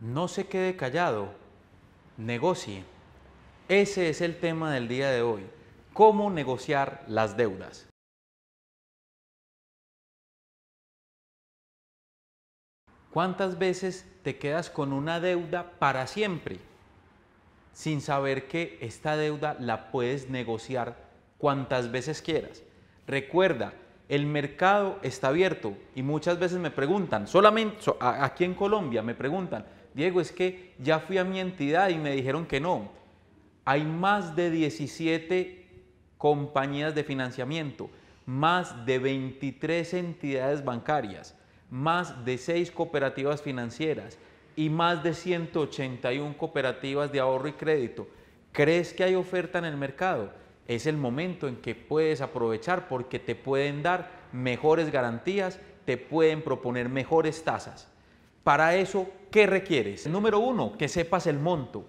No se quede callado, negocie. Ese es el tema del día de hoy. ¿Cómo negociar las deudas? ¿Cuántas veces te quedas con una deuda para siempre sin saber que esta deuda la puedes negociar cuantas veces quieras? Recuerda, el mercado está abierto y muchas veces me preguntan, solamente aquí en Colombia me preguntan, Diego, es que ya fui a mi entidad y me dijeron que no. Hay más de 17 compañías de financiamiento, más de 23 entidades bancarias, más de 6 cooperativas financieras y más de 181 cooperativas de ahorro y crédito. ¿Crees que hay oferta en el mercado? Es el momento en que puedes aprovechar porque te pueden dar mejores garantías, te pueden proponer mejores tasas. Para eso, ¿qué requieres? Número uno, que sepas el monto.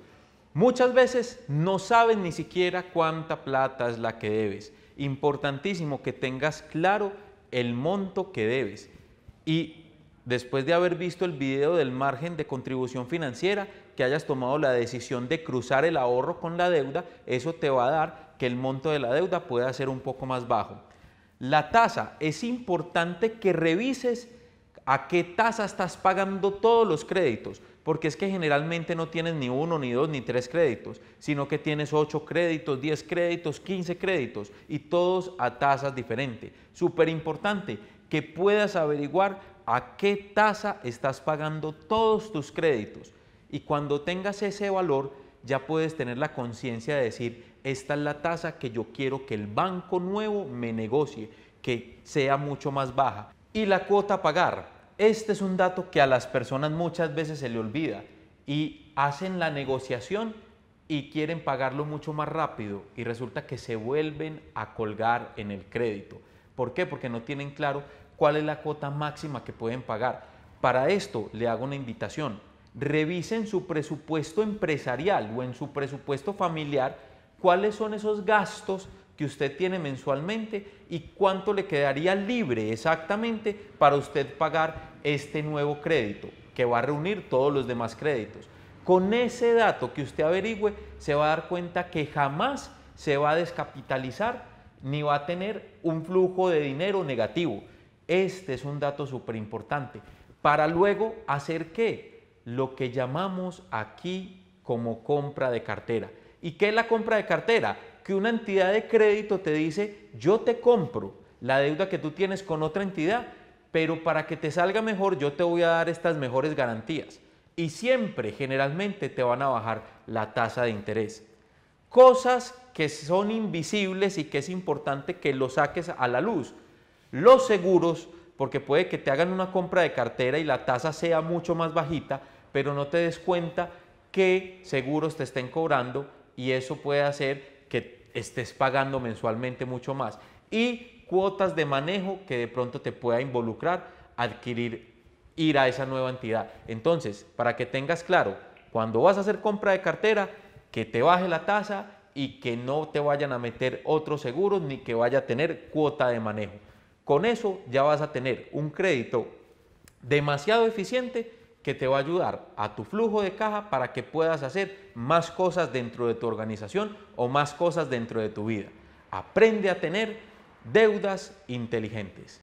Muchas veces no sabes ni siquiera cuánta plata es la que debes. Importantísimo que tengas claro el monto que debes. Y después de haber visto el video del margen de contribución financiera, que hayas tomado la decisión de cruzar el ahorro con la deuda, eso te va a dar que el monto de la deuda pueda ser un poco más bajo. La tasa, es importante que revises a qué tasa estás pagando todos los créditos, porque es que generalmente no tienes ni uno, ni dos, ni tres créditos, sino que tienes ocho créditos, diez créditos, quince créditos y todos a tasas diferentes. Súper importante que puedas averiguar a qué tasa estás pagando todos tus créditos y cuando tengas ese valor ya puedes tener la conciencia de decir, esta es la tasa que yo quiero que el banco nuevo me negocie, que sea mucho más baja. Y la cuota a pagar. Este es un dato que a las personas muchas veces se le olvida y hacen la negociación y quieren pagarlo mucho más rápido y resulta que se vuelven a colgar en el crédito. ¿Por qué? Porque no tienen claro cuál es la cuota máxima que pueden pagar. Para esto le hago una invitación. Revisen su presupuesto empresarial o en su presupuesto familiar cuáles son esos gastos que usted tiene mensualmente y cuánto le quedaría libre exactamente para usted pagar este nuevo crédito que va a reunir todos los demás créditos. Con ese dato que usted averigüe, se va a dar cuenta que jamás se va a descapitalizar ni va a tener un flujo de dinero negativo. Este es un dato súper importante para luego hacer que Lo que llamamos aquí como compra de cartera. ¿Y qué es la compra de cartera? Que una entidad de crédito te dice, yo te compro la deuda que tú tienes con otra entidad, pero para que te salga mejor yo te voy a dar estas mejores garantías. Y siempre, generalmente, te van a bajar la tasa de interés. Cosas que son invisibles y que es importante que lo saques a la luz. Los seguros, porque puede que te hagan una compra de cartera y la tasa sea mucho más bajita, pero no te des cuenta qué seguros te estén cobrando y eso puede hacer que estés pagando mensualmente mucho más. Y cuotas de manejo que de pronto te pueda involucrar adquirir, ir a esa nueva entidad. Entonces, para que tengas claro, cuando vas a hacer compra de cartera, que te baje la tasa y que no te vayan a meter otros seguros ni que vaya a tener cuota de manejo. Con eso ya vas a tener un crédito demasiado eficiente que te va a ayudar a tu flujo de caja para que puedas hacer más cosas dentro de tu organización o más cosas dentro de tu vida. Aprende a tener deudas inteligentes.